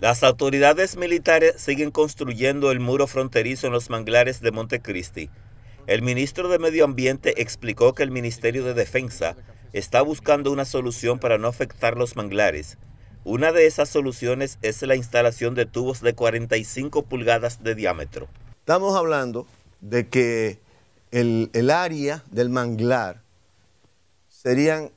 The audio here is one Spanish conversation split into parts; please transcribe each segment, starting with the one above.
Las autoridades militares siguen construyendo el muro fronterizo en los manglares de Montecristi. El ministro de Medio Ambiente explicó que el Ministerio de Defensa está buscando una solución para no afectar los manglares. Una de esas soluciones es la instalación de tubos de 45 pulgadas de diámetro. Estamos hablando de que el, área del manglar serían,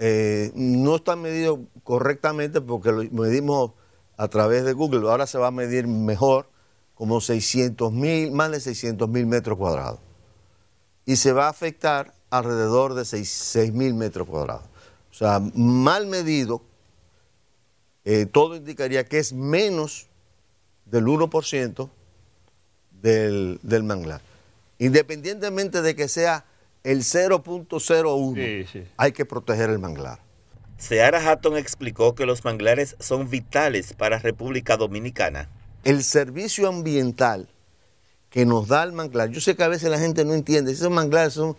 eh, no está medido correctamente porque lo medimos a través de Google. Ahora se va a medir mejor como 600 mil, más de 600 mil metros cuadrados. Y se va a afectar alrededor de 6 mil metros cuadrados. O sea, mal medido, eh, todo indicaría que es menos del 1% del, manglar. Independientemente de que sea el 0.01, hay que proteger el manglar. Seara Hatton explicó que los manglares son vitales para República Dominicana. El servicio ambiental que nos da el manglar, yo sé que a veces la gente no entiende, esos manglares son,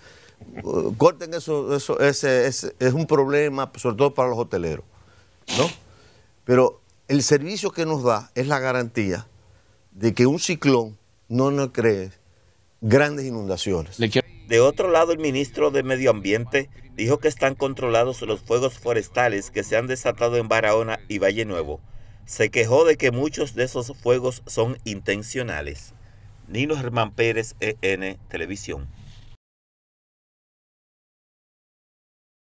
uh, corten eso, eso es un problema, sobre todo para los hoteleros, ¿no? Pero el servicio que nos da es la garantía de que un ciclón no nos cree grandes inundaciones. De otro lado, el ministro de Medio Ambiente dijo que están controlados los fuegos forestales que se han desatado en Barahona y Valle Nuevo. Se quejó de que muchos de esos fuegos son intencionales. Nino Germán Pérez, EN Televisión.